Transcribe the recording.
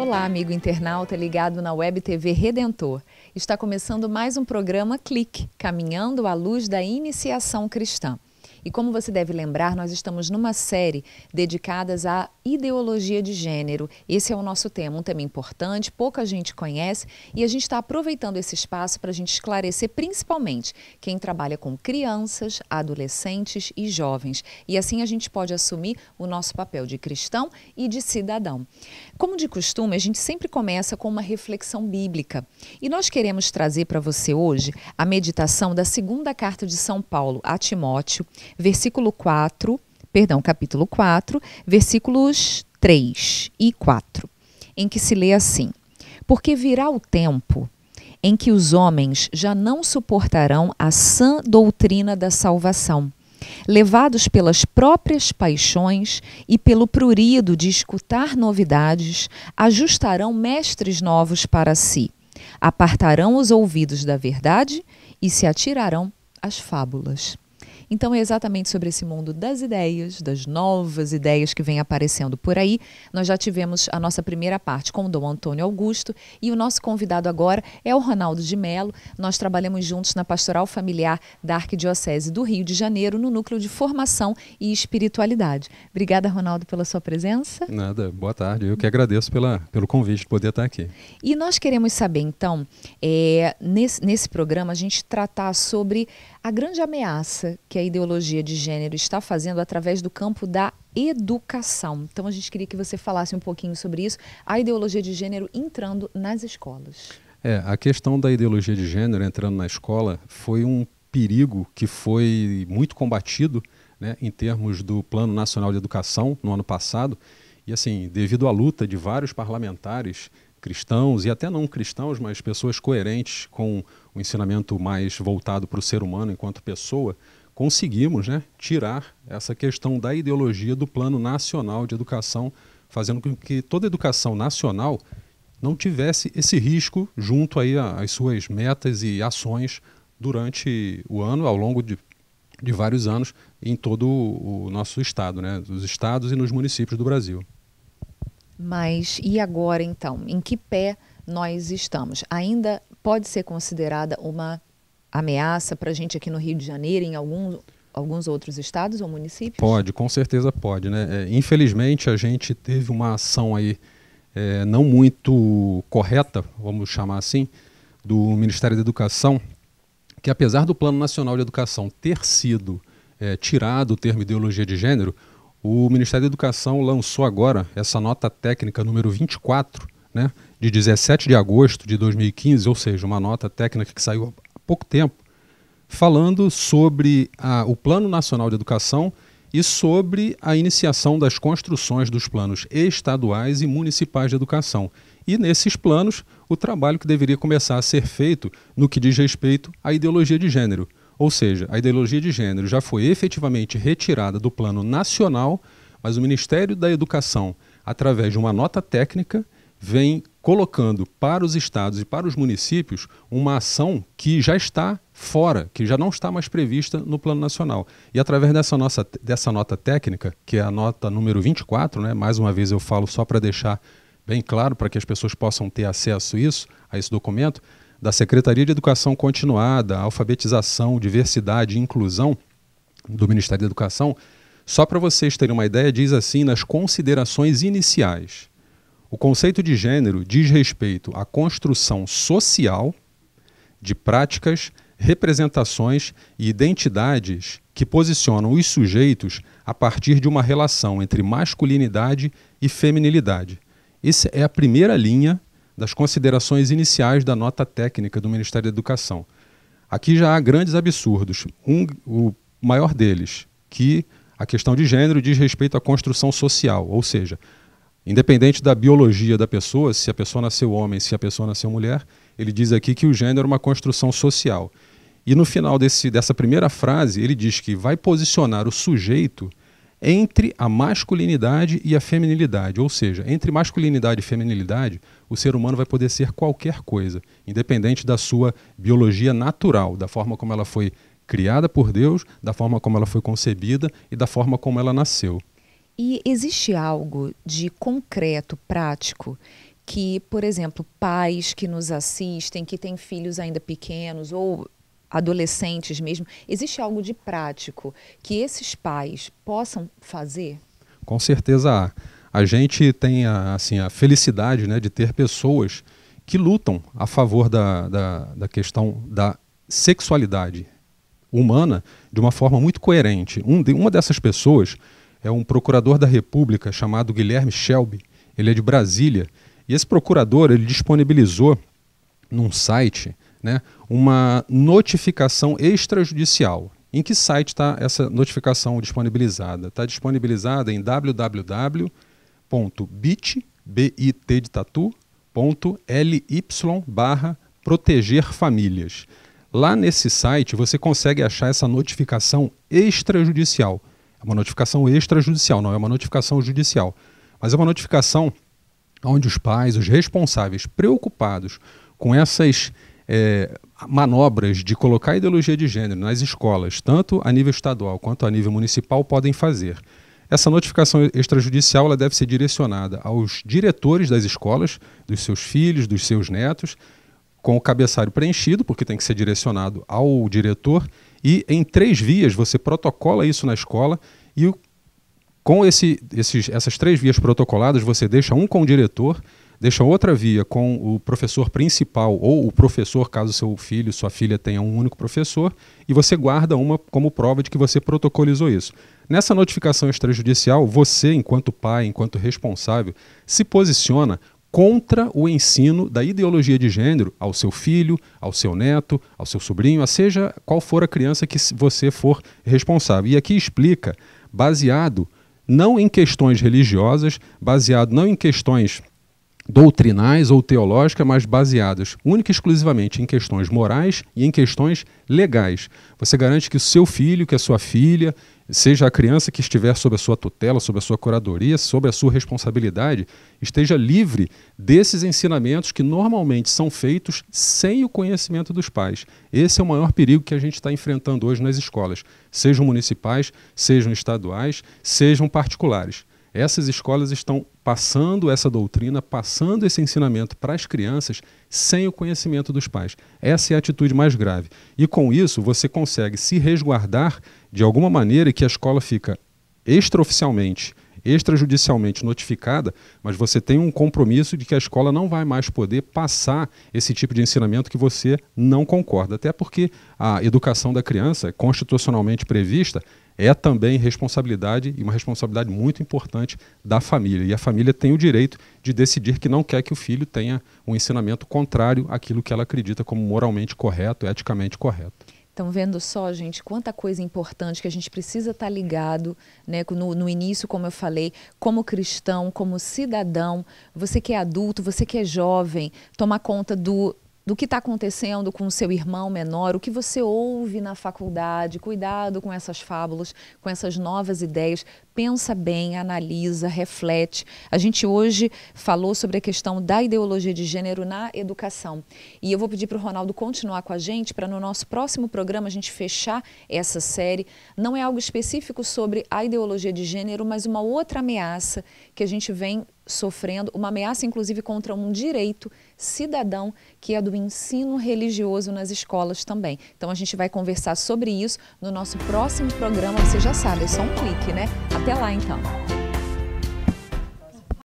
Olá, amigo internauta ligado na Web TV Redentor. Está começando mais um programa Clique, caminhando à luz da iniciação cristã. E como você deve lembrar, nós estamos numa série dedicadas à ideologia de gênero. Esse é o nosso tema, um tema importante, pouca gente conhece e a gente está aproveitando esse espaço para a gente esclarecer principalmente quem trabalha com crianças, adolescentes e jovens. E assim a gente pode assumir o nosso papel de cristão e de cidadão. Como de costume, a gente sempre começa com uma reflexão bíblica. E nós queremos trazer para você hoje a meditação da segunda carta de São Paulo a Timóteo, versículo 4, perdão, capítulo 4, versículos 3 e 4, em que se lê assim: Porque virá o tempo em que os homens já não suportarão a sã doutrina da salvação, levados pelas próprias paixões e pelo prurido de escutar novidades, ajustarão mestres novos para si, apartarão os ouvidos da verdade e se atirarão às fábulas. Então é exatamente sobre esse mundo das ideias, das novas ideias que vem aparecendo por aí. Nós já tivemos a nossa primeira parte com o Dom Antônio Augusto e o nosso convidado agora é o Ronaldo de Melo. Nós trabalhamos juntos na Pastoral Familiar da Arquidiocese do Rio de Janeiro, no Núcleo de Formação e Espiritualidade. Obrigada, Ronaldo, pela sua presença. Nada, boa tarde. Eu que agradeço pela, pelo convite de poder estar aqui. E nós queremos saber, então, é, nesse, nesse programa, a gente tratar sobre a grande ameaça que a ideologia de gênero está fazendo através do campo da educação. Então a gente queria que você falasse um pouquinho sobre isso, a ideologia de gênero entrando nas escolas. É, a questão da ideologia de gênero entrando na escola foi um perigo que foi muito combatido né, em termos do Plano Nacional de Educação no ano passado. E assim, devido à luta de vários parlamentares cristãos e até não cristãos, mas pessoas coerentes com um ensinamento mais voltado para o ser humano enquanto pessoa, conseguimos né, tirar essa questão da ideologia do Plano Nacional de Educação, fazendo com que toda educação nacional não tivesse esse risco junto aí às suas metas e ações durante o ano, ao longo de, de vários anos, em todo o nosso estado, né, os estados e nos municípios do Brasil. Mas e agora então? Em que pé nós estamos? Ainda pode ser considerada uma ameaça para a gente aqui no Rio de Janeiro, em alguns alguns outros estados ou municípios? Pode, com certeza pode. Né? É, infelizmente, a gente teve uma ação aí é, não muito correta, vamos chamar assim, do Ministério da Educação, que apesar do Plano Nacional de Educação ter sido é, tirado o termo ideologia de gênero, o Ministério da Educação lançou agora essa nota técnica número 24, né, de 17 de agosto de 2015, ou seja, uma nota técnica que saiu há pouco tempo, falando sobre a, o Plano Nacional de Educação e sobre a iniciação das construções dos planos estaduais e municipais de educação. E nesses planos, o trabalho que deveria começar a ser feito no que diz respeito à ideologia de gênero. Ou seja, a ideologia de gênero já foi efetivamente retirada do plano nacional, mas o Ministério da Educação, através de uma nota técnica, vem colocando para os estados e para os municípios uma ação que já está fora, que já não está mais prevista no Plano Nacional. E através dessa, nossa, dessa nota técnica, que é a nota número 24, né, mais uma vez eu falo só para deixar bem claro, para que as pessoas possam ter acesso a isso, a esse documento, da Secretaria de Educação Continuada, Alfabetização, Diversidade e Inclusão do Ministério da Educação, só para vocês terem uma ideia, diz assim nas considerações iniciais. O conceito de gênero diz respeito à construção social de práticas, representações e identidades que posicionam os sujeitos a partir de uma relação entre masculinidade e feminilidade. Essa é a primeira linha das considerações iniciais da nota técnica do Ministério da Educação. Aqui já há grandes absurdos. Um, o maior deles, que a questão de gênero diz respeito à construção social, ou seja, Independente da biologia da pessoa, se a pessoa nasceu homem, se a pessoa nasceu mulher, ele diz aqui que o gênero é uma construção social. E no final desse, dessa primeira frase, ele diz que vai posicionar o sujeito entre a masculinidade e a feminilidade, ou seja, entre masculinidade e feminilidade, o ser humano vai poder ser qualquer coisa, independente da sua biologia natural, da forma como ela foi criada por Deus, da forma como ela foi concebida e da forma como ela nasceu. E existe algo de concreto, prático, que, por exemplo, pais que nos assistem, que têm filhos ainda pequenos ou adolescentes mesmo, existe algo de prático que esses pais possam fazer? Com certeza há. A gente tem a, assim, a felicidade né, de ter pessoas que lutam a favor da, da, da questão da sexualidade humana de uma forma muito coerente. Um uma dessas pessoas é um procurador da República chamado Guilherme Shelby. Ele é de Brasília. E esse procurador ele disponibilizou num site né, uma notificação extrajudicial. Em que site está essa notificação disponibilizada? Está disponibilizada em wwwbitbitditatuly barra proteger famílias. Lá nesse site você consegue achar essa notificação extrajudicial. É uma notificação extrajudicial, não é uma notificação judicial. Mas é uma notificação onde os pais, os responsáveis, preocupados com essas é, manobras de colocar ideologia de gênero nas escolas, tanto a nível estadual quanto a nível municipal, podem fazer. Essa notificação extrajudicial ela deve ser direcionada aos diretores das escolas, dos seus filhos, dos seus netos, com o cabeçalho preenchido, porque tem que ser direcionado ao diretor, e em três vias você protocola isso na escola e com esse, esses, essas três vias protocoladas você deixa um com o diretor, deixa outra via com o professor principal ou o professor caso seu filho, sua filha tenha um único professor e você guarda uma como prova de que você protocolizou isso. Nessa notificação extrajudicial, você, enquanto pai, enquanto responsável, se posiciona contra o ensino da ideologia de gênero ao seu filho, ao seu neto, ao seu sobrinho, a seja qual for a criança que você for responsável. E aqui explica, baseado não em questões religiosas, baseado não em questões doutrinais ou teológicas, mas baseadas única e exclusivamente em questões morais e em questões legais. Você garante que o seu filho, que a sua filha, seja a criança que estiver sob a sua tutela, sob a sua curadoria, sob a sua responsabilidade, esteja livre desses ensinamentos que normalmente são feitos sem o conhecimento dos pais. Esse é o maior perigo que a gente está enfrentando hoje nas escolas, sejam municipais, sejam estaduais, sejam particulares essas escolas estão passando essa doutrina, passando esse ensinamento para as crianças sem o conhecimento dos pais. Essa é a atitude mais grave. E com isso, você consegue se resguardar de alguma maneira que a escola fica extraoficialmente extrajudicialmente notificada, mas você tem um compromisso de que a escola não vai mais poder passar esse tipo de ensinamento que você não concorda. Até porque a educação da criança, constitucionalmente prevista, é também responsabilidade e uma responsabilidade muito importante da família. E a família tem o direito de decidir que não quer que o filho tenha um ensinamento contrário àquilo que ela acredita como moralmente correto, eticamente correto. Estão vendo só, gente, quanta coisa importante que a gente precisa estar tá ligado, né? No, no início, como eu falei, como cristão, como cidadão, você que é adulto, você que é jovem, tomar conta do do que está acontecendo com o seu irmão menor, o que você ouve na faculdade. Cuidado com essas fábulas, com essas novas ideias. Pensa bem, analisa, reflete. A gente hoje falou sobre a questão da ideologia de gênero na educação. E eu vou pedir para o Ronaldo continuar com a gente para no nosso próximo programa a gente fechar essa série. Não é algo específico sobre a ideologia de gênero, mas uma outra ameaça que a gente vem sofrendo, uma ameaça inclusive contra um direito cidadão que é do ensino religioso nas escolas também. Então a gente vai conversar sobre isso no nosso próximo programa. Você já sabe, é só um clique, né? Até lá então.